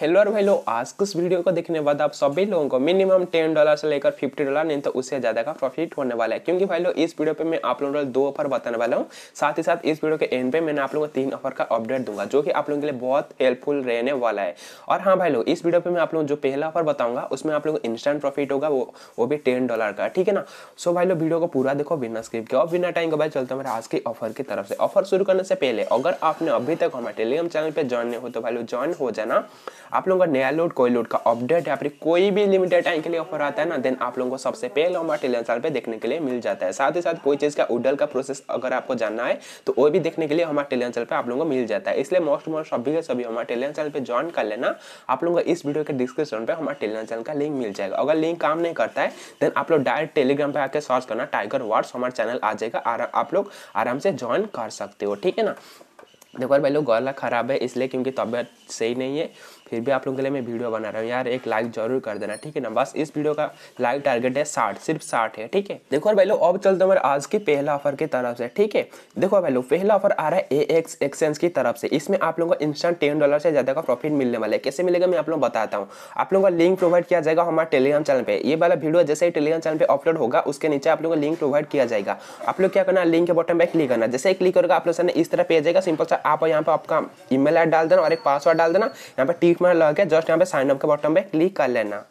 Hello और भाई लोग आज कुछ वीडियो को देखने के बाद आप सभी लोगों को मिनिमम टेन डॉलर से लेकर फिफ्टी डॉलर नहीं तो उससे ज़्यादा का प्रॉफिट होने वाला है क्योंकि भाई लोग इस वीडियो पे मैं आप लोगों को दो ऑफर बताने वाला हूँ साथ ही साथ इस वीडियो के एंड पे मैंने आप लोगों को तीन ऑफर का अपडेट दूंगा जो कि आप लोगों के लिए बहुत हेल्पफुल रहने वाला है और हाँ भाई लोग इस वीडियो पे मैं आप लोग जो पहला ऑफर बताऊंगा उसमें आप लोग को इंस्टेंट प्रॉफिट होगा वो वो भी टेन डॉलर का ठीक है ना सो भाई लोग वीडियो को पूरा देखो बिना स्क्रिप्ट के और बिना टाइम के बाद चलता हमारे आज के ऑफर की तरफ से ऑफर शुरू करने से पहले अगर आपने अभी तक हमारे टेलीग्राम चैनल पर ज्वाइन नहीं हो तो भाई लोग ज्वाइन हो जाना आप लोगों का नया लोड कोई लोड का अपडेट या फिर कोई भी लिमिटेड टाइम के लिए ऑफर आता है ना देन आप लोगों को सबसे पहले हमारे टेलीसाल पर देखने के लिए मिल जाता है साथ ही साथ कोई चीज़ का उडल का प्रोसेस अगर आपको जानना है तो वो भी देखने के लिए हमारे टेलीसाल पर आप लोगों को मिल जाता है इसलिए मोस्ट मोस्ट सभी के सभी हमारे टेलीसाल पर ज्वाइन कर लेना आप लोगों को इस वीडियो के डिस्क्रिप्शन पर हमारे टेलीसाल का लिंक मिल जाएगा अगर लिंक काम नहीं करता है देन आप लोग डायरेक्ट टेलीग्राम पर आकर सर्च करना टाइगर वार्ड्स हमारे चैनल आ जाएगा आप लोग आराम से ज्वाइन कर सकते हो ठीक है ना देखो भाई लोग गला खराब है इसलिए क्योंकि तबीयत सही नहीं है फिर भी आप लोगों के लिए मैं वीडियो बना रहा हूँ यार एक लाइक जरूर कर देना ठीक है ना बस इस वीडियो का लाइक टारगेट है साठ सिर्फ साठ है ठीक है देखो भाई लोग अब चलते हमारे आज के पहला ऑफर की तरफ से ठीक है देखो भाई लोग पहला ऑफर आ रहा है ए एक्स एक्सचेंज की तरफ से इसमें आप लोगों को इंस्टेंट टेन डॉलर से ज़्यादा का प्रॉफिट मिलने वाला है कैसे मिलेगा मैं आप लोग बताता हूँ आप लोगों का लिंक प्रोवाइड किया जाएगा हमारे टेलीग्राम चैनल पर ये वाला वीडियो जैसे ही टेलीग्राम चैनल पर अपलोड होगा उसके नीचे आप लोगों को लिंक प्रोवाइड किया जाएगा आप लोग क्या करना लिंक के बॉटम पर क्लिक करना जैसे ही क्लिक करोगे आप लोग इस तरह पे जाएगा सिंपल सा आप यहाँ पर आपका ईमेल ऐड डाल देना और एक पासवर्ड डाल देना यहाँ पर टीक तुम्हारा लगा जस्ट यहाँ पे साइनअप के बॉटम पे क्लिक कर लेना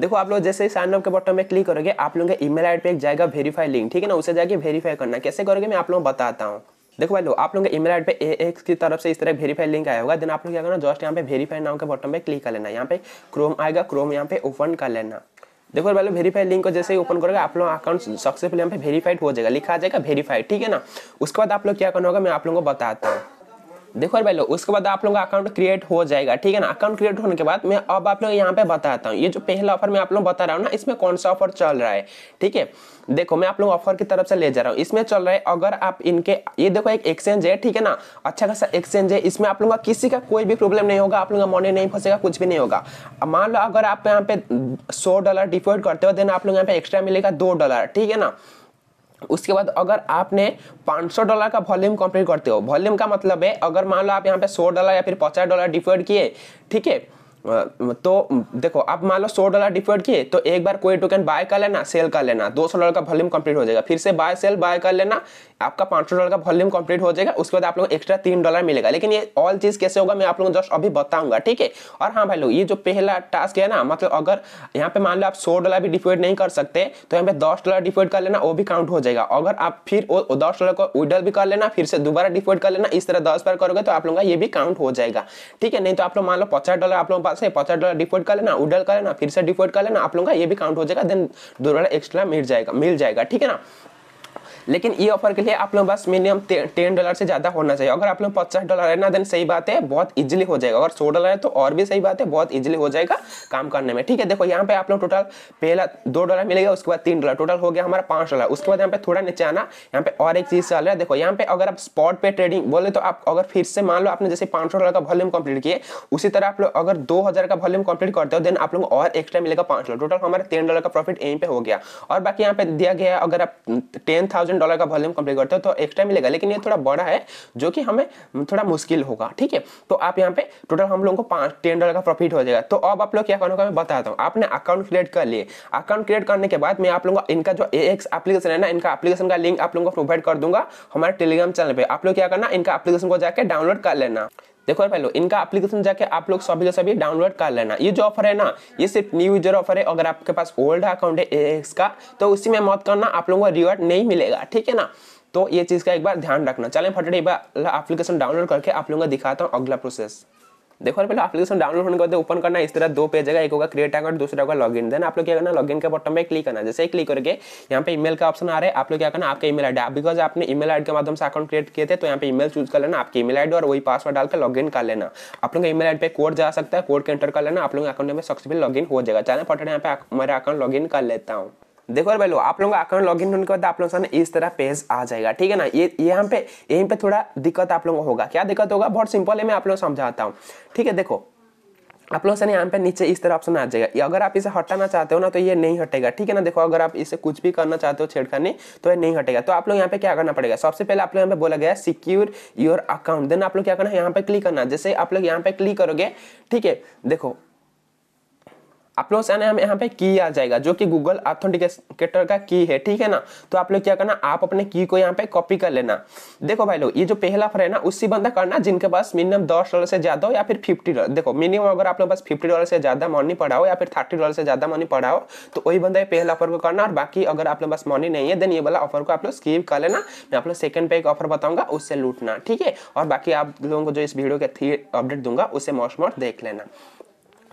देखो आप लोग जैसे ही साइनअप के बॉटम में क्लिक करोगे आप लोगों के ईमेल आईडी पे एक जाएगा वेरीफाई लिंक ठीक है ना उसे जाके वेरीफाई करना कैसे करोगे मैं आप लोगों को बताता हूँ देखो भाई लो आप लोगों के ईमेल आईडी पे ए की तरफ से इस तरह वेरीफाई लिंक आया होगा देन आप लोग क्या करना जस्ट यहाँ पे वेरीफाई नाम के बॉटम पे क्लिक कर लेना यहाँ पे क्रोम आएगा क्रोम यहाँ पे ओपन कर लेना देखो भाई लोग वेरीफाई लिंक को जैसे ही ओपन करोगे आप लोग अकाउंट सक्सेसफुल यहाँ पे वेरीफाइड हो जाएगा लिखा जाएगा वेरीफाइड ठीक है ना उसके बाद आप लोग क्या करना होगा मैं आप लोगों को बताता हूँ देखो भाई लोग उसके बाद आप लोगों का अकाउंट क्रिएट हो जाएगा ठीक है ना अकाउंट क्रिएट होने के बाद मैं अब आप लोग यहाँ पे बताता हूँ ये जो पहला ऑफर मैं आप लोग बता रहा हूँ ना इसमें कौन सा ऑफर चल रहा है ठीक है देखो मैं आप लोग ऑफर की तरफ से ले जा रहा हूँ इसमें चल रहा है अगर आप इनके ये देखो एक एक्सचेंज है ठीक है ना अच्छा खासा एक्सचेंज है इसमें आप लोगों का किसी का कोई भी प्रॉब्लम नहीं होगा आप लोग का मनी नहीं फंसेगा कुछ भी नहीं होगा मान लो अगर आप यहाँ पे सौ डॉलर डिपोजिट करते हो देन आप लोग यहाँ पे एक्स्ट्रा मिलेगा दो डॉलर ठीक है ना उसके बाद अगर आपने 500 डॉलर का वॉल्यूम कंप्लीट करते हो वॉल्यूम का मतलब है अगर मान लो आप यहाँ पे 100 डॉलर या फिर 50 डॉलर डिफर्ड किए ठीक है तो देखो आप मान लो सौ डॉलर डिपोजिट किए तो एक बार कोई टोकन बाय कर लेना सेल कर लेना दो सौ डॉलर का वॉल्यूम कंप्लीट हो जाएगा फिर से बाय सेल बाय कर लेना आपका पांच सौ डॉलर का वॉल्यूम कंप्लीट हो जाएगा उसके बाद आप लोग एक्स्ट्रा तीन डॉलर मिलेगा लेकिन ये ऑल चीज़ कैसे होगा मैं आप लोगों को जस्ट अभी बताऊंगा ठीक है और हाँ भाई लोग ये जो पहला टास्क है ना मतलब अगर यहाँ पे मान लो आप सौ डॉलर भी डिपोजिट नहीं कर सकते तो यहाँ पे दस डॉलर डिपोजिट कर लेना वो भी काउंट हो जाएगा अगर आप फिर दस डॉलर को विड्रॉल भी कर लेना फिर से दोबारा डिपोजिट कर लेना इस तरह दस बार करोगे तो आप लोगों का ये भी काउंट हो जाएगा ठीक है नहीं तो आप लोग मान लो पचास डॉलर आप लोगों का से पचास डॉलर डिफॉल्ट कर लेना उडल कर लेना फिर से डिफॉल्ट कर लेना आप लोगों का ये भी काउंट हो जाएगा देन दो डॉलर एक्स्ट्रा मिल जाएगा मिल जाएगा ठीक है ना लेकिन ये ऑफर के लिए आप लोग बस मिनिमम टेन डॉलर से ज़्यादा होना चाहिए अगर आप लोग पचास डॉलर है ना देन सही बात है बहुत इजिली हो जाएगा अगर सौ डॉलर है तो और भी सही बात है बहुत इजिली हो जाएगा काम करने में ठीक है देखो यहाँ पे आप लोग टोटल पहला दो डॉलर मिलेगा उसके बाद तीन डॉलर टोटल हो गया हमारा पांच डॉलर उसके बाद यहाँ पे थोड़ा नीचे आना यहाँ पे और एक चीज़ चल रहा है देखो यहाँ पे अगर आप स्पॉट पे ट्रेडिंग बोले तो आप अगर फिर से मान लो आपने जैसे सौ डॉलर का वॉल्यूम कंप्लीट किए उसी तरह आप लोग अगर दो हज़ार का वॉल्यूम कंप्लीट करते हो देन आप लोग और एक्स्ट्रा मिलेगा पांच डॉलर टोटल हमारे तीन डॉलर का प्रॉफिट यहीं पे हो गया और बाकी यहाँ पे दिया गया अगर आप टेन थाउजेंड थाउजेंड डॉलर का वॉल्यूम कंप्लीट करते हो तो एक्स्ट्रा मिलेगा लेकिन ये थोड़ा बड़ा है जो कि हमें थोड़ा मुश्किल होगा ठीक है तो आप यहाँ पे टोटल हम लोगों को पाँच टेन डॉलर का प्रॉफिट हो जाएगा तो अब आप लोग क्या करोगे मैं बताता हूँ आपने अकाउंट क्रिएट कर लिए अकाउंट क्रिएट करने के बाद मैं आप लोगों का इनका जो ए एक्स एप्लीकेशन है ना इनका एप्लीकेशन का लिंक आप लोगों को प्रोवाइड कर दूंगा हमारे टेलीग्राम चैनल पर आप लोग क्या करना इनका एप्लीकेशन को जाकर डाउनलोड कर लेना देखो पहले इनका एप्लीकेशन जाके आप लोग सभी के सभी डाउनलोड कर लेना ये जो ऑफर है ना ये सिर्फ न्यू यूजर ऑफर है अगर आपके पास ओल्ड अकाउंट है एक्स का तो उसी में मत करना आप लोगों को रिवॉर्ड नहीं मिलेगा ठीक है ना तो ये चीज़ का एक बार ध्यान रखना चलें फटाफट एक बार एप्लीकेशन डाउनलोड करके आप लोगों को दिखाता हूँ अगला प्रोसेस देखो पहले एप्लीकेशन डाउनलोड होने के बाद ओपन करना इस तरह दो पेज है एक होगा क्रिएट अकाउंट दूसरा होगा लॉगिन देन आप लोग क्या करना लॉगिन के बटन पे क्लिक करना जैसे क्लिक करके यहाँ पे ईमेल का ऑप्शन आ रहा है आप लोग क्या करना आपका ईमेल आईडी बिकॉज आपने ईमेल आईडी के माध्यम से अकाउंट क्रिएट किए थे तो यहाँ पे ईमेल चूज कर लेना आपकी ईमेल आईडी और वही पासवर्ड डालकर इन कर लेना आप लोग ईमेल आईडी पे कोड जा सकता है कोड के एंटर कर लेना आप लोग अकाउंट में सक्सेसफुल लॉगिन हो जाएगा चले फटाफट यहाँ पे मेरा अकाउंट लॉगिन कर लेता हूँ देखो यार भाई लोग आप लोगों का अकाउंट लॉगिन होने के बाद आप लोगों सामने इस तरह पेज आ जाएगा ठीक है ना ये यहाँ पे यहीं पे थोड़ा दिक्कत आप लोगों को होगा क्या दिक्कत होगा बहुत सिंपल है मैं आप लोगों को समझाता हूँ ठीक है देखो आप लोगों से यहाँ पे नीचे इस तरह ऑप्शन आ जाएगा अगर आप इसे हटाना चाहते हो ना तो ये नहीं हटेगा ठीक है ना देखो अगर आप इसे कुछ भी करना चाहते हो छेड़खानी तो ये नहीं हटेगा तो आप लोग यहाँ पे क्या करना पड़ेगा सबसे पहले आप लोग यहाँ पे बोला गया सिक्योर योर अकाउंट देन आप लोग क्या करना है यहाँ पे क्लिक करना जैसे आप लोग यहाँ पे क्लिक करोगे ठीक है देखो आप लोग से आने यहाँ पे की आ जाएगा जो कि गूगल ऑथेंटिकेटर का की है ठीक है ना तो आप लोग क्या करना आप अपने की को यहाँ पे कॉपी कर लेना देखो भाई लोग ये जो पहला फर है ना उसी बंदा करना जिनके पास मिनिमम दस डॉलर से ज्यादा हो या फिर फिफ्टी डॉलर देखो मिनिमम अगर आप लोग पास फिफ्टी डॉलर से ज्यादा मनी पड़ा हो या फिर थर्टी डॉलर से ज्यादा मनी पड़ा हो तो वही बंदा पहला ऑफर को करना और बाकी अगर आप लोग पास मनी नहीं है देन ये वाला ऑफर को आप लोग स्कीप कर लेना मैं आप लोग सेकंड पे एक ऑफर बताऊंगा उससे लूटना ठीक है और बाकी आप लोगों को जो इस वीडियो के थ्री अपडेट दूंगा उसे मोस्ट मोस्ट देख लेना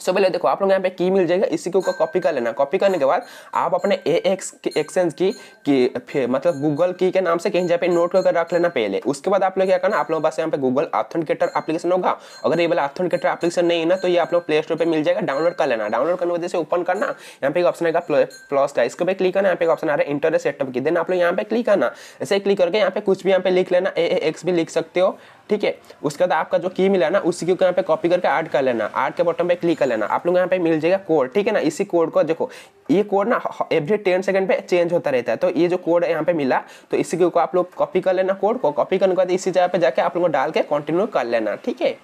सो पहले देखो आप लोग यहाँ पे की मिल जाएगा इसी को कॉपी कर लेना कॉपी करने के बाद आप अपने ए एक्स एक्सचेंज की, की मतलब गूगल की के नाम से कहीं जहाँ पे नोट करके रख लेना पहले उसके बाद आप लोग क्या करना आप लोगों के पास यहाँ पे गूगल ऑथेंटिकेटर एप्लीकेशन होगा अगर ये वाला ऑथेंटिकेटर एप्लीकेशन नहीं है ना तो ये आप लोग प्ले स्टोर पर मिल जाएगा डाउनलोड कर लेना डाउनलोड करने वजह से ओपन करना यहाँ पे एक ऑप्शन आएगा प्लस का इसके पे क्लिक करना यहाँ पे ऑप्शन आ रहा है इंटरनेट सेटअप की देन आप लोग यहाँ पे क्लिक करना ऐसे क्लिक करके यहाँ पे कुछ भी यहाँ पे लिख लेना ए एक्स भी लिख सकते हो ठीक है उसके बाद आपका जो की मिला ना उसी को यहाँ पे कॉपी करके ऐड कर लेना ऐड के बॉटम पे क्लिक कर लेना आप लोग यहाँ पे मिल जाएगा कोड ठीक है ना इसी कोड को देखो ये कोड ना एवरी टेन सेकंड पे चेंज होता रहता है तो ये जो कोड यहाँ पे मिला तो इसी को आप लोग कॉपी कर लेना कोड को कॉपी करने के बाद इसी जगह पे जाके आप लोगों को डाल के कंटिन्यू कर लेना ठीक है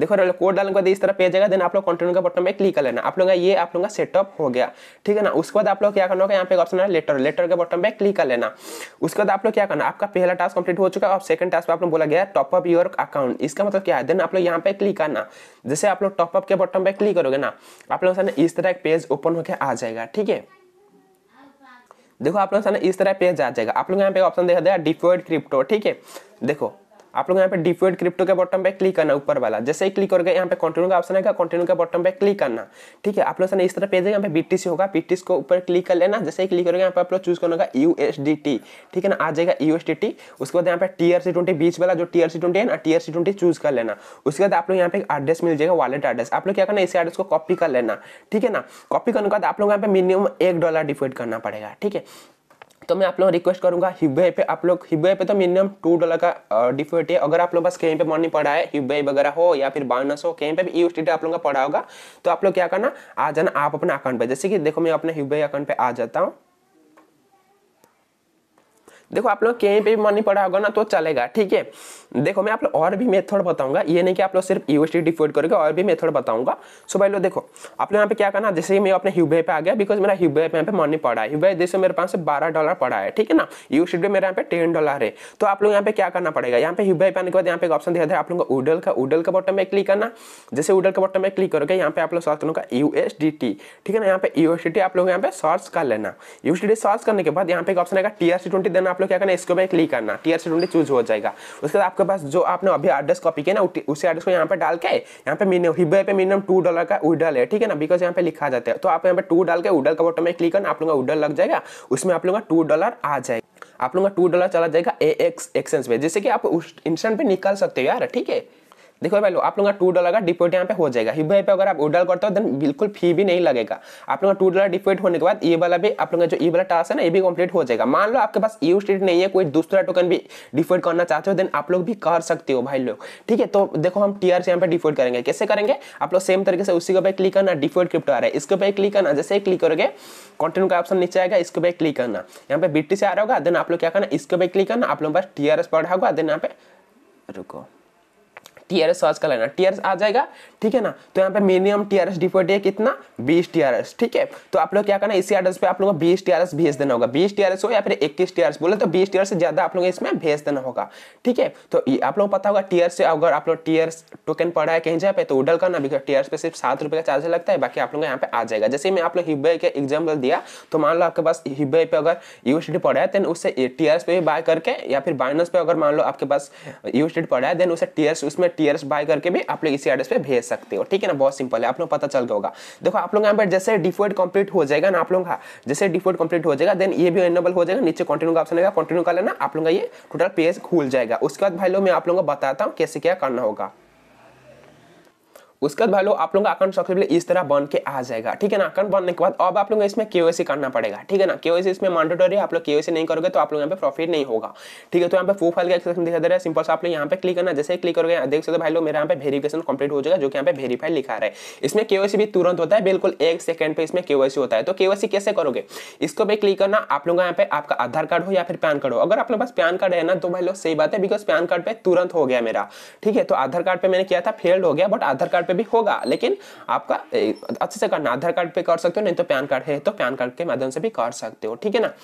देखो कोड डालूंगा इस तरह पेज आएगा देन आप लोग कंटिन्यू का बटन में क्लिक कर लेना आप लोग ये आप लोग का सेटअप हो गया ठीक है ना उसके बाद आप लोग क्या करना होगा यहाँ पे ऑप्शन है लेटर लेटर के बटन में क्लिक कर लेना उसके बाद आप लोग क्या करना आपका पहला टास्क कंप्लीट हो चुका है और सेकंड टास्क आप लोग बोला गया टॉपअप योर अकाउंट इसका मतलब क्या है देन आप लोग यहाँ पे क्लिक करना जैसे आप लोग टॉपअप के बटन पे क्लिक करोगे ना आप लोग इस तरह एक पेज ओपन होकर आ जाएगा ठीक है देखो आप लोग इस तरह पेज आ जाएगा आप लोग यहाँ पे ऑप्शन देखा दिया डिफोर्ड क्रिप्टो ठीक है देखो आप लोग यहाँ पे डिफोइड क्रिप्टो के बॉटम पे क्लिक करना ऊपर वाला जैसे ही क्लिक करोगे यहाँ पे कंटिन्यू का ऑप्शन आएगा कंटिन्यू के बॉटम पे क्लिक करना ठीक है आप लोग इस तरह पेज यहाँ पे बीटीसी होगा बीटीसी को ऊपर क्लिक कर लेना जैसे ही क्लिक करोगे यहाँ पे आप लोग चूज करना यूएसडी यूएसडीटी ठीक है ना आ जाएगा यूएसडीटी उसके बाद यहाँ पे टीआरसी ट्वेंटी बीच वाला जो टीआरसी ट्वेंटी है ना टीआरसी ट्वेंटी चूज कर लेना उसके बाद आप लोग यहाँ पे एड्रेस मिल जाएगा वॉलेट एड्रेस आप लोग क्या करना इसी एड्रेस को कॉपी कर लेना ठीक है ना कॉपी करने के बाद आप लोग यहाँ पे मिनिमम एक डॉलर डिफोइड करना पड़ेगा ठीक है तो मैं आप लोग रिक्वेस्ट करूंगा हिब्बे पे आप लोग हिब्बे पे तो मिनिमम टू डॉलर का डिफॉल्ट है अगर आप लोग पास कहीं पे मनी पड़ा है हिब्बे वगैरह हो या फिर बानस हो कहीं पे भी यूएसडी आप लोगों का पड़ा होगा तो आप लोग क्या करना आ जाना आप अपने अकाउंट पे जैसे कि देखो मैं अपने हिब्बे अकाउंट पे आ जाता हूँ देखो आप लोग कहीं पे भी मनी पड़ा होगा ना तो चलेगा ठीक है देखो मैं आप लोग और भी मेथड बताऊंगा ये नहीं कि आप लोग सिर्फ यूएसडी डिफोड करोगे और भी मेथड बताऊंगा सो भाई लोग देखो आप लोग यहाँ पे क्या करना जैसे ही मैं अपने यूबे पे आ गया बिकॉज मेरा यूबे पे यहाँ पे मनी पड़ा है यूबे जैसे मेरे पास बारह डॉलर पड़ा है ठीक है ना यूएसडी मेरे यहाँ पे टेन डॉलर है तो आप लोग यहाँ पे क्या करना पड़ेगा यहाँ पे यूबे पे आने के बाद यहाँ पे ऑप्शन दिया था आप लोग उडल का उडल का बटन में क्लिक करना जैसे उडल का बटन में क्लिक करोगे यहाँ पे आप लोग सर्च करोगे टी ठीक है ना यहाँ पे यूएसडी आप लोग यहाँ पे सर्च कर लेना यूएसडी सर्च करने के बाद यहाँ पे ऑप्शन आएगा टी ट्वेंटी देना लोग क्या करना इसके ऊपर क्लिक करना टीयर से ढूंढे चूज हो जाएगा उसके बाद आपके पास जो आपने अभी एड्रेस कॉपी किया ना उसी एड्रेस को यहाँ पर डाल के यहाँ पे मिनिमम हिब्बे पे मिनिमम टू डॉलर का उडल है ठीक है ना बिकॉज यहाँ पे लिखा जाता है तो आप यहाँ पे टू डाल के उडल का बटन में क्लिक करना आप लोगों का उडल लग जाएगा उसमें आप लोगों का टू डॉलर आ जाएगा आप लोगों का टू डॉलर चला जाएगा ए एक्स एक्सचेंज में जैसे कि आप उस इंस्टेंट पे निकाल सकते हो यार ठीक है देखो भाई लो आप लोगों का टू डॉलर का डिपोजिट यहाँ पे हो जाएगा यूपीआई पे अगर आप उडल करते हो देन बिल्कुल फी भी नहीं लगेगा आप लोगों का टू डॉलर डिपोजिट होने के बाद ये वाला भी आप लोगों का जो ये वाला टास्क है ना ये भी कंप्लीट हो जाएगा मान लो आपके पास यू e स्टेट नहीं है कोई दूसरा टोकन भी डिपोजिट करना चाहते हो देन आप लोग भी कर सकते हो भाई लोग ठीक है तो देखो हम टी आर यहाँ पे डिपोजिट करेंगे कैसे करेंगे आप लोग सेम तरीके से उसी को ऊपर क्लिक करना डिपोजिट क्रिप्टो आ रहा है इसके पे क्लिक करना जैसे ही क्लिक करोगे कंटिन्यू का ऑप्शन नीचे आएगा इसके पे क्लिक करना यहाँ पे बिट्टी से आ रहा होगा देन आप लोग क्या करना इसके पे क्लिक करना आप लोग पास टी आर एस पढ़ा होगा देन यहाँ पे रुको टीआरएस सर्च कर लेना टीआरएस आ जाएगा ठीक है ना तो यहाँ पे मिनिमम टीआरएस डिफॉल्ट है कितना बीस टीआरएस ठीक है तो आप लोग क्या करना इसी एड्रेस पे आप लोगों को बीस टीआरएस भेज देना होगा बीस टीआरएस हो या फिर इक्कीस टीआरएस बोले तो बीस टीआरएस से ज्यादा आप लोग इसमें भेज देना होगा ठीक है तो आप लोगों को पता होगा टीआर से अगर आप लोग टीआरएस टोकन पड़ा है कहीं जाए पे तो उडल करना बिकॉज टीआर पे सिर्फ सात रुपए का चार्ज लगता है बाकी आप को यहाँ पे आ जाएगा जैसे मैं आप लोग हिब्बे का एग्जाम्पल दिया तो मान लो आपके पास हिब्बे पे अगर यूएसडी पड़ा है देन उससे टीआरएस पे बाय करके या फिर बाइनस पे अगर मान लो आपके पास यूएसडी पड़ा है देन उसे टीआरएस उसमें टीयर्स बाय करके भी आप लोग इसी एड्रेस पे भेज सकते हो ठीक है ना बहुत सिंपल है आप लोग पता चल गया होगा देखो आप लोग यहाँ पर जैसे डिफोल्ट कंप्लीट हो जाएगा ना आप लोग का जैसे डिफोल्ट कंप्लीट हो जाएगा देन ये भी एनेबल हो जाएगा नीचे कंटिन्यू का ऑप्शन आएगा कंटिन्यू कर लेना आप लोग का ये टोटल पेज खुल जाएगा उसके बाद भाई लोग मैं आप लोगों को बताता हूँ कैसे क्या करना होगा उसके बाद भाई आप लोग का अकाउंट सक्सेसफुल इस तरह बन के आ जाएगा ठीक है ना अकाउंट बनने के बाद अब आप लोग इसमें केवाईसी करना पड़ेगा ठीक है ना केवाईसी इसमें मांडेटरी आप लोग केवाईसी नहीं करोगे तो आप लोग यहाँ पे प्रॉफिट नहीं होगा ठीक है तो यहाँ पे फू फाइल का एक्सेप्शन दिखा दे रहा है सिंपल से आप लोग यहाँ पे क्लिक करना जैसे क्लिक करोगे देख सकते भाई लोग मेरे यहाँ पे वेरिफिकेशन कंप्लीट हो जाएगा जो कि यहाँ पे वेरीफाई लिखा रहा है इसमें केवाईसी भी तुरंत होता है बिल्कुल एक सेकंड पे इसमें केवाईसी होता है तो केवाईसी कैसे करोगे इसको भी क्लिक करना आप लोग यहाँ पे आपका आधार कार्ड हो या फिर पैन कार्ड हो अगर आप लोग पास पैन कार्ड है ना तो भाई लोग सही बात है बिकॉज पैन कार्ड पे तुरंत हो गया मेरा ठीक है तो आधार कार्ड पे मैंने किया था फेल्ड हो गया बट आधार कार्ड पे भी होगा लेकिन आपका अच्छे से करना आधार कार्ड पे कर सकते हो नहीं तो पैन कार्ड है तो पैन कार्ड के माध्यम से भी कर सकते हो ठीक है ना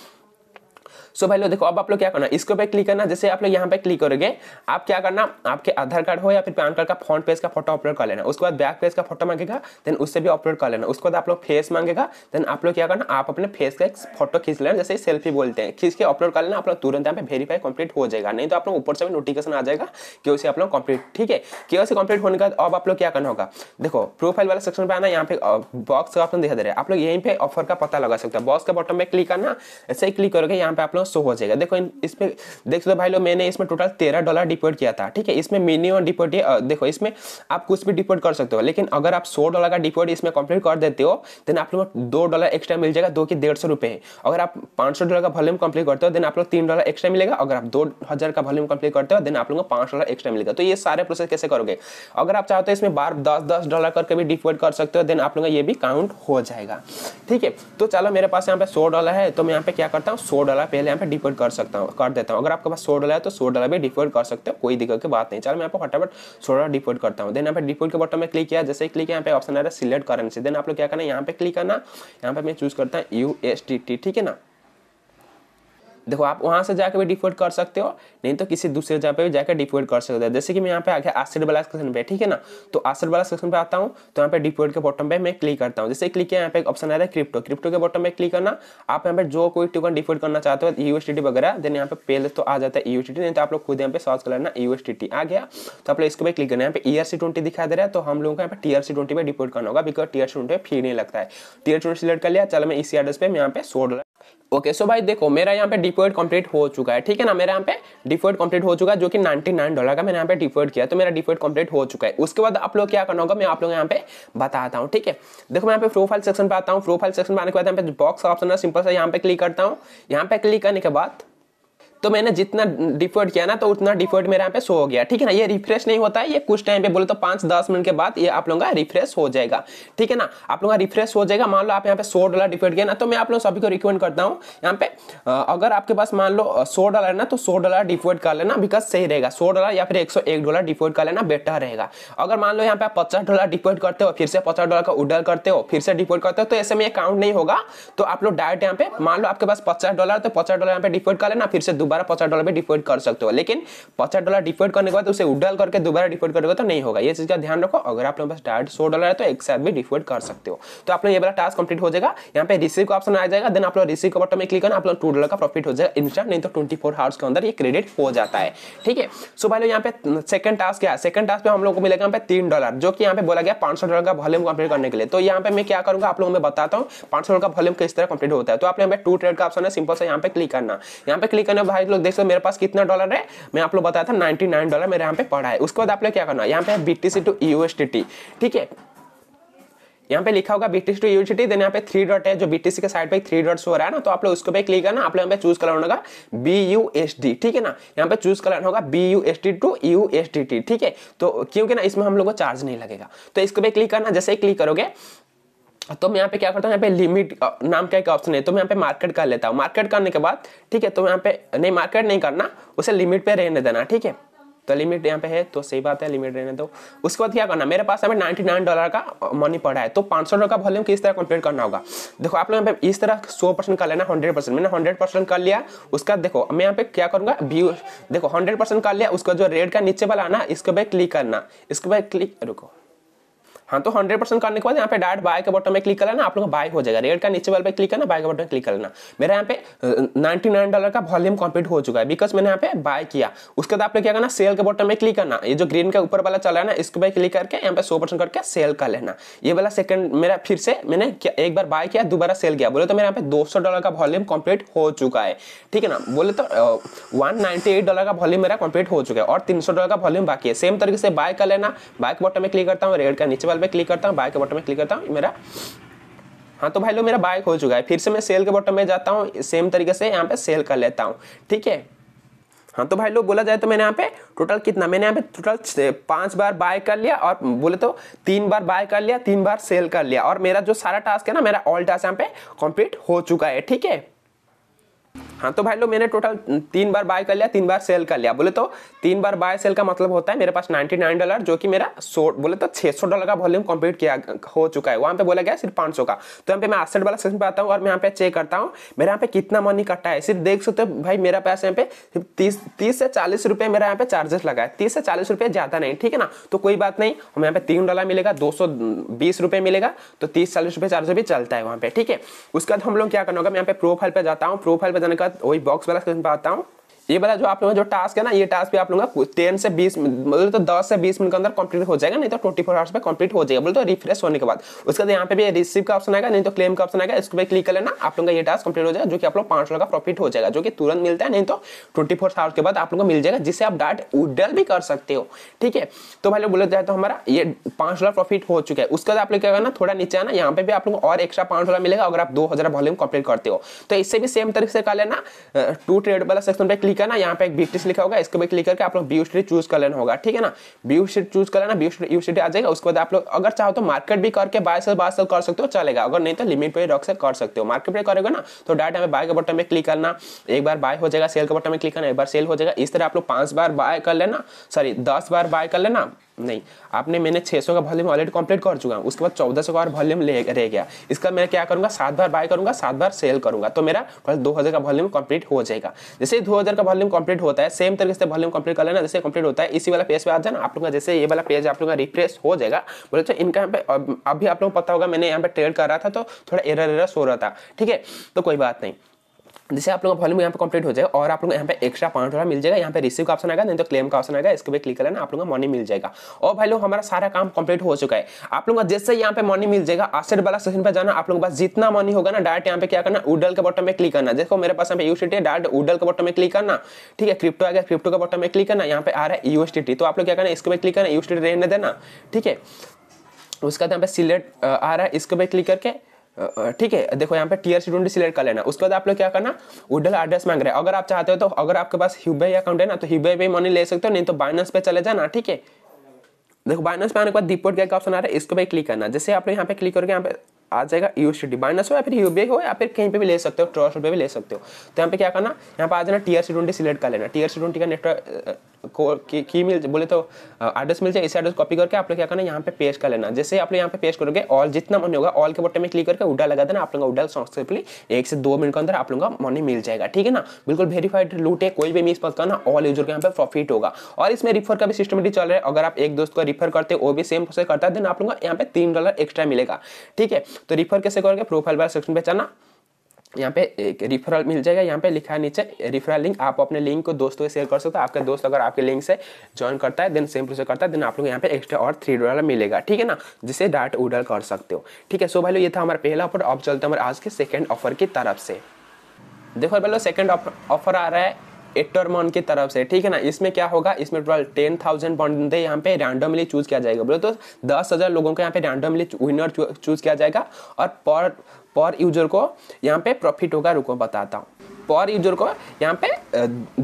सो भाई लोग देखो अब आप लोग क्या करना इसके ऊपर क्लिक करना जैसे आप लोग यहाँ पे क्लिक करोगे आप क्या करना आपके आधार कार्ड हो या फिर पैन कार्ड का फ्रंट पेज का फोटो अपलोड कर लेना उसके बाद बैक पेज का फोटो मांगेगा देन उससे भी अपलोड कर लेना उसके बाद आप लोग फेस मांगेगा देन आप लोग क्या करना आप अपने फेस का एक फोटो खींच लेना जैसे सेल्फी बोलते हैं खींच के अपलोड कर लेना आप लोग तुरंत यहाँ पे वेरीफाई कंप्लीट हो जाएगा नहीं तो आप लोग ऊपर से भी नोटिफिकेशन आ जाएगा कि उसे आप लोग कंप्लीट ठीक है के उसे कंप्लीट होने के बाद अब आप लोग क्या करना होगा देखो प्रोफाइल वाला सेक्शन पे आना यहाँ पे बॉक्स का ऑप्शन दिखा दे रहा है आप लोग यहीं पे ऑफर का पता लगा सकते हैं बॉक्स के बॉटम में क्लिक करना ऐसे ही क्लिक करोगे यहाँ पे आप लोग शो हो जाएगा देखो इसमें देख सकते भाई लोग मैंने इसमें टोटल तेरह डॉलर डिपोर्ट किया था ठीक है इसमें मिनिमम डिपोर्ट देखो इसमें आप कुछ भी डिपोर्ट कर सकते हो लेकिन अगर आप सौ डॉलर का डिपोर्ट इसमें कंप्लीट कर देते हो देन आप लोग दो डॉलर एक्स्ट्रा मिल जाएगा दो की डेढ़ सौ रुपये अगर आप पाँच सौ डॉलर का वॉल्यूम कंप्लीट करते हो देन आप लोग तीन डॉलर एक्स्ट्रा मिलेगा अगर आप दो हज़ार का वॉल्यूम कंप्लीट करते हो देन आप लोगों को पाँच डॉलर एक्स्ट्रा मिलेगा तो ये सारे प्रोसेस कैसे करोगे अगर आप चाहते हो तो इसमें बार दस दस डॉलर करके भी डिपोर्ट कर सकते हो देन आप लोगों का ये भी काउंट हो जाएगा ठीक है तो चलो मेरे पास यहाँ पे सौ डॉलर है तो मैं यहाँ पे क्या करता हूँ सौ डॉलर पहले यहाँ पे डिफर कर सकता हूँ कर देता हूँ अगर आपके पास सो डाला है तो सो डाला भी डिफर कर सकते हो कोई दिक्कत की बात नहीं चलो मैं यहाँ पर फटाफट सो डाला डिफर करता हूँ देन यहाँ पे डिफर के बटन में क्लिक किया जैसे क्लिक यहाँ पे ऑप्शन आ रहा है सिलेक्ट करेंसी देन आप लोग क्या करना है यहाँ पे क्लिक करना यहाँ पे मैं चूज करता हूँ यू ठीक है ना देखो आप वहाँ से जाकर भी डिफोल्ट कर सकते हो नहीं तो किसी दूसरे जगह पे भी जाकर डिफोल्ट कर सकते हो जैसे कि मैं यहाँ पे आ गया आसेट वाला सेक्शन पे ठीक है ना तो आसेट वाला सेक्शन पे आता हूँ तो यहाँ पे डिफोल्ट के बॉटम पे मैं क्लिक करता हूँ जैसे क्लिक किया यहाँ पे एक ऑप्शन आ रहा है क्रिप्टो क्रिप्टो के बॉटम पे क्लिक करना आप यहाँ पे जो कोई टोकन डिफोल्ट करना चाहते हो यूएसडी वगैरह देन यहाँ पे पहले तो आ जाता है यूएसडी नहीं तो आप लोग खुद यहाँ पे सर्च कर लेना यूएसडी आ गया तो आप लोग इसको पे क्लिक करना यहाँ पे ईआरसी ट्वेंटी दिखा दे रहा है तो हम लोगों को यहाँ पे टी टीआरसी ट्वेंटी पे डिफोल्ट करना होगा because T R C twenty पे फी नहीं लगता है टीआर ट्वेंटी सिलेक्ट कर लिया चलो मैं इसी एड्रेस पे मैं यहाँ पे सौ ओके सो भाई देखो मेरा यहाँ पे डिफर्ड कंप्लीट हो चुका है ठीक है ना मेरा यहाँ पे डिफोर्ट कंप्लीट हो चुका है जो कि 99 डॉलर का मैंने यहाँ पे डिफोर्ट किया तो मेरा डिफर्ड कंप्लीट हो चुका है उसके बाद आप लोग क्या करना होगा मैं आप लोग यहाँ पे बताता हूँ ठीक है देखो मैं यहाँ पे प्रोफाइल सेक्शन पे आता हूँ प्रोफाइल सेक्शन पे आने के बाद यहाँ पे बॉक्स ऑप्शन है सिंपल से यहाँ पे क्लिक करता हूँ यहाँ पे क्लिक करने के बाद तो मैंने जितना डिफर्ड किया ना तो उतना डिफर्ड मेरा यहाँ पे शो हो गया ठीक है ना ये रिफ्रेश नहीं होता है ये कुछ टाइम पे बोले तो पाँच दस मिनट के बाद ये आप लोगों का रिफ्रेश हो जाएगा ठीक है ना आप लोगों का रिफ्रेश हो जाएगा मान लो आप यहाँ पे सौ डॉलर डिफर्ड किया ना तो मैं आप लोग सभी को रिकमेंड करता हूँ यहाँ पे अगर आपके पास मान लो सौ डॉलर ना तो सौ डॉलर डिफर्ड कर लेना बिकॉज सही रहेगा सौ डॉलर या फिर एक डॉलर डिफर्ड कर लेना बेटर रहेगा अगर मान लो यहाँ पे आप पचास डॉलर डिफर्ड करते हो फिर से पचास डॉलर का उडर करते हो फिर से डिफर्ड करते हो तो ऐसे में काउंट नहीं होगा तो आप लोग डायरेक्ट यहाँ पे मान लो आपके पास पचास डॉलर तो पचास डॉलर यहाँ पे डिफर्ड कर लेना फिर से दोबारा पचास डॉलर में डिपोजिट कर सकते हो लेकिन पचास डॉलर डिपोजिट करने के बाद उसे उड्डल करके दोबारा डिपोजिट करोगे तो नहीं होगा ये चीज का ध्यान रखो अगर आप लोग पास डायरेक्ट सौ डॉलर है तो एक साथ भी डिपोजिट कर सकते हो तो आप लोग ये वाला टास्क कंप्लीट हो जाएगा यहाँ पे रिसीव का ऑप्शन आ जाएगा देन आप लोग रिसीव का बटन में क्लिक करना आप लोग टू डॉलर का प्रॉफिट हो जाएगा इंस्टेंट नहीं तो ट्वेंटी फोर आवर्स के अंदर ये क्रेडिट हो जाता है ठीक है सो भाई यहाँ पे सेकंड टास्क क्या है सेकंड टास्क पे हम लोग को मिलेगा यहाँ पे तीन डॉलर जो कि यहाँ पे बोला गया पांच डॉलर का वॉल्यूम कंप्लीट करने के लिए तो यहाँ पे मैं क्या करूंगा आप लोगों में बताता हूँ पांच डॉलर का वॉल्यूम किस तरह कंप्लीट होता है तो आप यहाँ पे टू ट्रेड का ऑप्शन है सिंपल से यहाँ पे क्लिक करना यहाँ पे क्लिक करना भाई लोग देख सकते मेरे पास कितना डॉलर है मैं आप लोग बताया था नाइन्टी डॉलर मेरे यहाँ पे पड़ा है उसके बाद आप लोग क्या करना है यहाँ पे है बी टू यूएसटी ठीक है यहाँ पे लिखा होगा बीटीसी टू यूनिवर्सिटी देन यहाँ पे थ्री डॉट है जो बीटीसी के साइड पे थ्री डॉट हो रहा है ना तो आप लोग उसको पे क्लिक करना आप लोग यहाँ पे चूज कलर होगा बी यू एस डी ठीक है ना यहाँ पे चूज कलर होगा B U S D to U S D T ठीक है तो क्योंकि ना इसमें हम लोग को चार्ज नहीं लगेगा तो इसको पे क्लिक करना जैसे ही क्लिक करोगे तो मैं यहाँ पे क्या करता हूँ यहाँ पे लिमिट नाम का एक ऑप्शन है तो मैं यहाँ पे मार्केट कर लेता हूँ मार्केट करने के बाद ठीक है तो यहाँ पे नहीं मार्केट नहीं करना उसे लिमिट पे रहने देना ठीक है तो लिमिट यहाँ पे है तो सही बात है लिमिट रहने दो उसके बाद क्या करना मेरे पास यहाँ पे नाइन्टी नाइन डॉलर का मनी पड़ा है तो पाँच सौ डॉलर का वॉल्यूम किस तरह कंप्लीट करना होगा देखो आप लोग यहाँ पे इस तरह सौ परसेंट कर लेना हंड्रेड परसेंट मैंने हंड्रेड परसेंट कर लिया उसका देखो मैं यहाँ पे क्या करूँगा व्यू देखो हंड्रेड परसेंट कर लिया उसका जो रेड का नीचे वाला आना इसके पे क्लिक करना इसके बाद क्लिक रुको हाँ तो हंड्रेड परसेंट करने के बाद यहाँ पे डायरेक्ट बाय के बटन में क्लिक करना आप लोग का बाय हो जाएगा रेड का नीचे वाले पे क्लिक करना बाय का बटन क्लिक करना मेरा यहाँ पे नाइनटी नाइन डॉलर का वॉल्यूम कंप्लीट हो चुका है बिकॉज मैंने यहाँ पे बाय किया उसके बाद आप लोग क्या करना सेल के बटन में क्लिक करना ये जो ग्रीन का ऊपर वाला चला है ना इसको पे क्लिक करके यहाँ पे सौ परसेंट करके सेल कर लेना ये वाला सेकंड मेरा फिर से मैंने एक बार बाय किया दोबारा सेल किया बोले तो मेरे यहाँ पे दो सौ डॉलर का वॉल्यूम कंप्लीट हो चुका है ठीक है ना बोले तो वन नाइन्टी एट डॉलर का वॉल्यूम मेरा कंप्लीट हो चुका है और तीन सौ डॉलर का वॉल्यूम बाकी है सेम तरीके से बाय कर लेना बाय के बटन में क्लिक करता हूँ रेड का नीचे सेल में क्लिक करता हूँ बाय के बटन में क्लिक करता हूँ मेरा हाँ तो भाई लोग मेरा बाय हो चुका है फिर से मैं सेल के बटन में जाता हूँ सेम तरीके से यहाँ पे सेल कर लेता हूँ ठीक है हाँ तो भाई लोग बोला जाए तो मैंने यहाँ पे टोटल कितना मैंने यहाँ पे टोटल पांच बार बाय कर लिया और बोले तो तीन बार बाय कर लिया तीन बार सेल कर लिया और मेरा जो सारा टास्क है ना मेरा ऑल टास्क यहाँ पे कंप्लीट हो चुका है ठीक है हाँ तो भाई लोग मैंने टोटल तीन बार बाय कर लिया तीन बार सेल कर लिया बोले तो तीन बार बाय सेल का मतलब होता है मेरे पास 99 डॉलर जो कि मेरा सो बोले तो 600 डॉलर का वॉल्यूम कंप्लीट किया हो चुका है वहाँ पे बोला गया सिर्फ 500 का तो यहाँ पे मैं आसठ वाला सेक्शन पे आता हूँ और मैं यहाँ पे चेक करता हूँ मेरे यहाँ पे कितना मनी कटा है सिर्फ देख सकते हो भाई मेरा पास यहाँ पे तीस तीस से चालीस रुपये मेरा यहाँ पे चार्जेस लगा है तीस से चालीस रुपये ज़्यादा नहीं ठीक है ना तो कोई बात नहीं हम यहाँ पे तीन डॉलर मिलेगा दो सौ बीस रुपये मिलेगा तो तीस चालीस रुपये चार्ज भी चलता है वहाँ पे ठीक है उसके बाद हम लोग क्या करना होगा मैं यहाँ पे प्रोफाइल पे जाता हूँ प्रोफाइल पे जाने के बाद that box box well een about touw. ये वाला जो आप लोगों का जो टास्क है ना ये टास्क भी आप लोगों का टेन से बीस मतलब तो दस से बीस मिनट के अंदर कंप्लीट हो जाएगा नहीं तो ट्वेंटी फोर आवर्स में कंप्लीट हो जाएगा बोले मतलब तो रिफ्रेश होने के बाद उसके बाद यहाँ पे भी रिसीव का ऑप्शन आएगा नहीं तो क्लेम का ऑप्शन आएगा इसको भी क्लिक कर लेना आप लोगों का ये टास्क कंप्लीट हो जाएगा जो कि आप लोग पाँच का प्रॉफिट हो जाएगा जो कि तुरंत मिलता है नहीं तो ट्वेंटी फोर आवर्स के बाद आप लोगों को मिल जाएगा जिससे आप डाट उडल भी कर सकते हो ठीक है तो भाई लोग बोले जाए तो हमारा ये पांच डॉलर प्रॉफिट हो चुका है उसके बाद आप लोग क्या करना थोड़ा नीचे आना यहाँ पे भी आप लोग और एक्स्ट्रा पांच डॉलर मिलेगा अगर आप दो हज़ार वॉल्यूम कंप्लीट करते हो तो इससे भी सेम तरीके से कर लेना टू ट्रेड वाला सेक्शन पर क्लिक क्लिक करना यहाँ पे एक बी लिखा होगा इसको भी क्लिक करके आप लोग बी चूज कर लेना होगा ठीक है ना बी चूज कर लेना बी यू e आ जाएगा उसके बाद आप लोग अगर चाहो तो मार्केट भी करके बाय सेल बाय सेल कर सकते हो चलेगा अगर नहीं तो लिमिट पे रख से कर सकते हो मार्केट पे करेगा ना तो डायरेक्ट हमें बाय के बटन में क्लिक करना एक बार बाय हो जाएगा सेल के बटन में क्लिक करना एक बार सेल हो जाएगा इस तरह आप लोग पांच बार बाय कर लेना सॉरी दस बार बाय कर लेना नहीं आपने मैंने 600 का वॉल्यूम ऑलरेडी कंप्लीट कर चुका हूँ उसके बाद 1400 का और वॉल्यूम रह गया इसका मैं क्या करूँगा सात बार बाय करूँगा सात बार सेल करूँगा तो मेरा दो हज़ार का वॉल्यूम कंप्लीट हो जाएगा जैसे दो हज़ार का वॉल्यूम कंप्लीट होता है सेम तरीके से वॉल्यूम कंप्लीट कर लेना जैसे कंप्लीट होता है इसी वाला पेज पे आ जाना आप लोगों का जैसे ये वाला पेज आप लोग का रिफ्रेश हो जाएगा बोले तो इनका यहाँ पे अभी आप लोगों को पता होगा मैंने यहाँ पे ट्रेड कर रहा था तो थोड़ा एरर एरर सो रहा था ठीक है तो कोई बात नहीं जैसे आप लोगों का वॉल्यूम यहाँ पे कंप्लीट हो जाए और आप लोग यहाँ पे एक्स्ट्रा पाँच डॉलर मिल जाएगा यहाँ पे रिसीव का ऑप्शन आएगा नहीं तो क्लेम का ऑप्शन आएगा इसके पे क्लिक करना आप लोगों का मनी मिल जाएगा और भाई लोग हमारा सारा काम कंप्लीट हो चुका है आप लोगों का जैसे यहाँ पे मनी मिल जाएगा आसेट वाला सेशन पर जाना आप लोगों के पास जितना मनी होगा ना डायरेक्ट यहाँ पे क्या करना उडल के बॉटम में क्लिक करना देखो मेरे पास यहाँ पे यूसीटी डायरेक्ट उडल के बॉटम में क्लिक करना ठीक है क्रिप्टो आएगा क्रिप्टो के बॉटम में क्लिक करना यहाँ पे आ रहा है यूएसटी तो आप लोग क्या करना इसके पे क्लिक करना यूएसटी रहने देना ठीक है उसके बाद यहाँ पे सिलेक्ट आ रहा है इसके पे क्लिक करके ठीक है देखो यहाँ पे टीयर स्टूडेंट सिलेक्ट कर लेना उसके बाद आप लोग क्या करना उडल एड्रेस मांग रहे हैं अगर आप चाहते हो तो अगर आपके पास ह्यूबे अकाउंट है ना तो ह्यूबे पे मनी ले सकते हो नहीं तो बाइनस पे चले जाना ठीक है देखो बाइनस पे आने के बाद डिपोर्ट का ऑप्शन आ रहा है इसको भी क्लिक करना जैसे आप लोग यहाँ पे क्लिक करके यहाँ पे आ जाएगा यूएसडी बाइनस हो या फिर यूबीआई हो या फिर कहीं पे भी ले सकते हो ट्रस्ट पे भी ले सकते हो तो यहाँ पे क्या करना यहाँ पे आ जाना टीयर सी ट्वेंटी सिलेक्ट कर लेना टीयर सी ट्वेंटी का नेटवर्क को की, की मिल बोले तो एड्रेस मिल जाए इसे एड्रेस कॉपी करके आप लोग क्या करना यहाँ पे पेश कर लेना जैसे आप लोग यहाँ पे पेश करोगे ऑल जितना मनी होगा ऑल के बटन में क्लिक करके उडा लगा देना आप लोगों का सॉन्ग से एक से दो मिनट के अंदर आप लोगों का मनी मिल जाएगा ठीक है ना बिल्कुल वेरीफाइड लूट है कोई भी मिस मत करना ऑल यूजर के यहाँ पे प्रॉफिट होगा और इसमें रिफर का भी सिस्टमेटिक चल रहा है अगर आप एक दोस्त को रिफर करते वो भी सेम प्रोसेस करता है देन आप लोगों लोग यहाँ पे तीन डॉलर एक्स्ट्रा मिलेगा ठीक है तो रिफर कैसे करोगे प्रोफाइल वाला सेक्शन पे जाना यहाँ पे एक रिफरल मिल जाएगा यहाँ पे लिखा है नीचे रिफरल लिंक आप अपने लिंक को दोस्तों से शेयर कर सकते हो आपके दोस्त अगर आपके लिंक से ज्वाइन करता है देन सेम प्रोसेस करता है देन आप लोग यहाँ पे एक्स्ट्रा और थ्री डॉलर मिलेगा ठीक है ना जिसे डाट उडल कर सकते हो ठीक है सो भाई ये था हमारा पहला ऑफर अब चलते हमारे आज के सेकेंड ऑफर की तरफ से देखो भाई सेकेंड ऑफर आ रहा है एटरमॉन की तरफ से ठीक है ना इसमें क्या होगा इसमें टोटल टेन थाउजेंड बंदे यहाँ पे रैंडमली चूज किया जाएगा बोले तो दस हज़ार लोगों को यहाँ पे रैंडमली विनर चूज किया जाएगा और पर पर यूजर को यहाँ पे प्रॉफिट होगा रुको बताता हूँ पर यूजर को यहाँ पे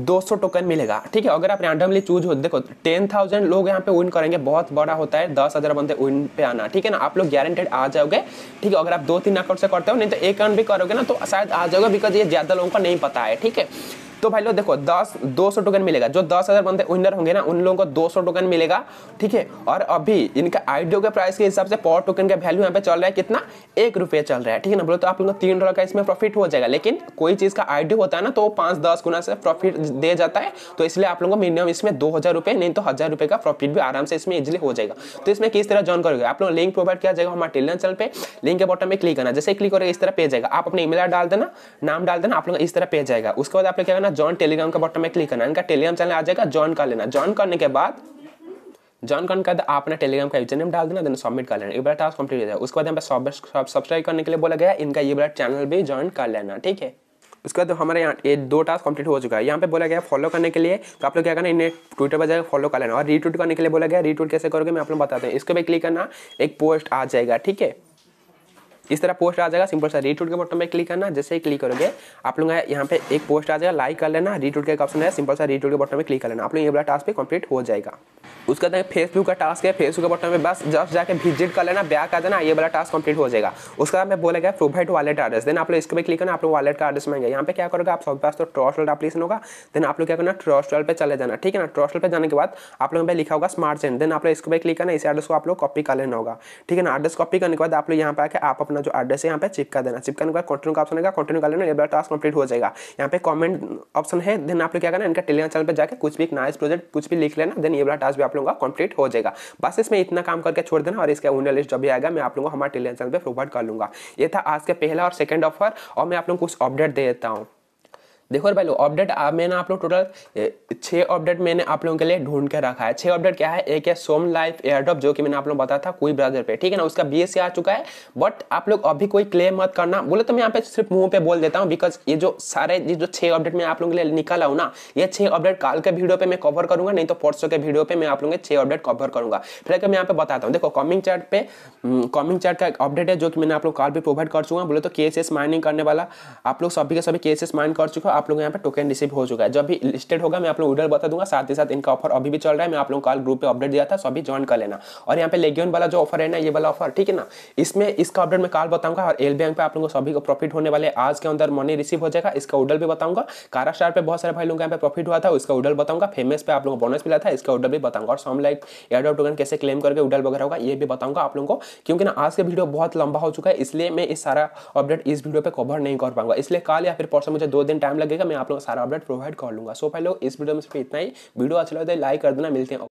200 टोकन मिलेगा ठीक है अगर आप रैंडमली चूज हो देखो 10,000 लोग यहाँ पे विन करेंगे बहुत बड़ा होता है दस हज़ार बंदे विन पे आना ठीक है ना आप लोग गारंटेड आ जाओगे ठीक है अगर आप दो तीन अकाउंट से करते हो नहीं तो एक अकाउंट भी करोगे ना तो शायद आ जाओगे बिकॉज ये ज़्यादा लोगों को नहीं पता है ठीक है तो भाई लोग देखो दस दो सौ टोकन मिलेगा जो दस हज़ार बंदे विनर होंगे ना उन लोगों को दो सौ टोकन मिलेगा ठीक है और अभी इनका आईडियो के प्राइस के हिसाब से पर टोकन का वैल्यू यहाँ पे चल रहा है कितना एक रुपये चल रहा है ठीक है ना बोलो तो आप लोगों को तीन डॉलर का इसमें प्रॉफिट हो जाएगा लेकिन कोई चीज़ का आइडियो होता है ना तो पांच पाँच दस गुना से प्रॉफिट दे जाता है तो इसलिए आप लोगों को मिनिमम इसमें दो हज़ार रुपये नहीं तो हज़ार रुपये का प्रॉफिट भी आराम से इसमें इजिली हो जाएगा तो इसमें किस तरह जॉइन करोगे आप लोग लिंक प्रोवाइड किया जाएगा हमारे टेलीग्राम चैनल पर लिंक के बॉटम में क्लिक करना जैसे क्लिक करोगे इस तरह पे जाएगा आप अपने ईमेल डाल देना नाम डाल देना आप लोग इस तरह पे जाएगा उसके बाद आप लोग क्या करना जॉन टेलीग्राम का बटन में क्लिक करना इनका टेलीग्राम चैनल आ जाएगा ज्वाइन कर लेना ज्वाइन करने के बाद ज्वाइन करने के बाद आपने टेलीग्राम का यूजर नेम डाल देना देन सबमिट कर लेना ये बड़ा टास्क कंप्लीट हो जाएगा उसके बाद यहाँ पर सब्सक्राइब करने के लिए बोला गया इनका ये बड़ा चैनल भी ज्वाइन कर लेना ठीक है उसके बाद तो हमारे यहाँ ये दो टास्क कंप्लीट हो चुका है यहाँ पे बोला गया फॉलो करने के लिए तो आप लोग क्या करना इन्हें ट्विटर पर जाकर फॉलो कर लेना और रीट्वीट करने के लिए बोला गया रीट्वीट कैसे करोगे मैं आप लोग बताते हैं इसको भी क्लिक करना एक पोस्ट आ जाएगा ठीक है इस तरह पोस्ट आ जाएगा सिंपल सा रीट्रूट के बटन पर क्लिक करना जैसे ही क्लिक करोगे आप लोग यहाँ पे एक पोस्ट आ जाएगा लाइक कर लेना रीट्रूट का ऑप्शन है सिंपल सा रीट्रूट के बटन पर क्लिक कर लेना आप लोग ये बड़ा टास्क भी कंप्लीट हो जाएगा उसके बाद फेसबुक का टास्क है फेसबुक के बटन में बस जस्ट जाके विजिट कर लेना ब्याह कर देना ये वाला टास्क कंप्लीट हो जाएगा उसके बाद मैं बोला गया प्रोवाइड वॉलेट एड्रेस देन आप लोग इसके पे क्लिक करना आप लोग वॉलेट का एड्रेस मांगे यहाँ पे क्या करोगे आप सबके पास तो ट्रॉस वर्ल्ड एप्लीकेशन होगा देन आप लोग क्या करना ट्रॉस वर्ल्ड पर चले जाना ठीक है ना ट्रॉस वर्ल्ड पर जाने के बाद आप लोगों पे लिखा होगा स्मार्ट चेन देन आप लोग इसके पे क्लिक करना इस एड्रेस को आप लोग कॉपी कर लेना होगा ठीक है ना एड्रेस कॉपी करने के बाद आप लोग यहाँ पे आके आप अपना जो एड्रेस है यहाँ पे चिपका देना चिपकाने के बाद कंटिन्यू का ऑप्शन होगा कंटिन्यू कर लेना ये वाला टास्क कंप्लीट हो जाएगा यहाँ पे कमेंट ऑप्शन है देन आप लोग क्या करना इनका टेलीग्राम चैनल पर जाकर कुछ भी एक नाइस प्रोजेक्ट कुछ भी लिख लेना देन ये वाला टास्क भी आप लोगों का कंप्लीट हो जाएगा बस इसमें इतना काम करके छोड़ देना और इसका ओनर लिस्ट जब भी आएगा मैं आप लोगों को हमारे टेलीग्राम चैनल पर प्रोवाइड कर लूँगा ये था आज का पहला और सेकेंड ऑफर और मैं आप लोगों को कुछ अपडेट दे देता हूँ देखो भाई लोग अपडेट मैंने आप लोग टोटल छः अपडेट मैंने आप लोगों के लिए ढूंढ के रखा है छः अपडेट क्या है एक है सोम लाइफ एयरड्रॉप जो कि मैंने आप लोग बताया था कोई ब्राउजर पे ठीक है ना उसका बी आ चुका है बट आप लोग अभी कोई क्लेम मत करना बोले तो मैं यहाँ पे सिर्फ मुंह पे बोल देता हूँ बिकॉज ये जो सारे ये जो छः अपडेट मैं आप लोगों के लिए निकाला हूँ ना ये छः अपडेट काल के वीडियो पे मैं कवर करूंगा नहीं तो परसों के वीडियो पे मैं आप लोगों के छः अपडेट कवर करूंगा फिर मैं यहाँ पे बताता हूँ देखो कॉमिंग चार्ट पे कॉमिंग हम्म, चार्ट का अपडेट है जो कि मैंने आप लोग कल भी प्रोवाइड कर चुका हूँ बोले तो केसेस माइनिंग करने वाला आप लोग सभी के सभी केसेस माइन कर चुका आप लोग यहाँ पर टोकन रिसीव हो चुका है जब भी लिस्टेड होगा मैं आप लोग ऑर्डर बता दूंगा साथ ही साथ इनका ऑफर अभी भी चल रहा है मैं आप लोगों को कल ग्रुप पे अपडेट दिया था सो अभी ज्वाइन कर लेना और यहाँ पे लेगियन वाला जो ऑफर है ना ये वाला ऑफर ठीक है ना इसमें इसका अपडेट मैं कल बताऊंगा और एल पर आप लोगों को सभी को प्रॉफिट होने वाले आज के अंदर मनी रिसीव हो जाएगा इसका उडल भी बताऊंगा कारा स्टार पर बहुत सारे भाई लोग यहाँ पर प्रॉफिट हुआ था उसका उडल बताऊंगा फेमस पे आप लोगों को बोनस मिला था इसका उडल भी बताऊंगा और सम लाइक एयर टोकन कैसे क्लेम करके उडल वगैरह होगा ये भी बताऊंगा आप लोगों को क्योंकि ना आज का वीडियो बहुत लंबा हो चुका है इसलिए मैं इस सारा अपडेट इस वीडियो पर कवर नहीं कर पाऊंगा इसलिए कल या फिर परसों मुझे दो दिन टाइम लगेगा मैं आप लोग सारा अपडेट प्रोवाइड कर लूँगा सो पहले इस वीडियो में सिर्फ इतना ही वीडियो अच्छा लगता है लाइक कर देना मिलते हैं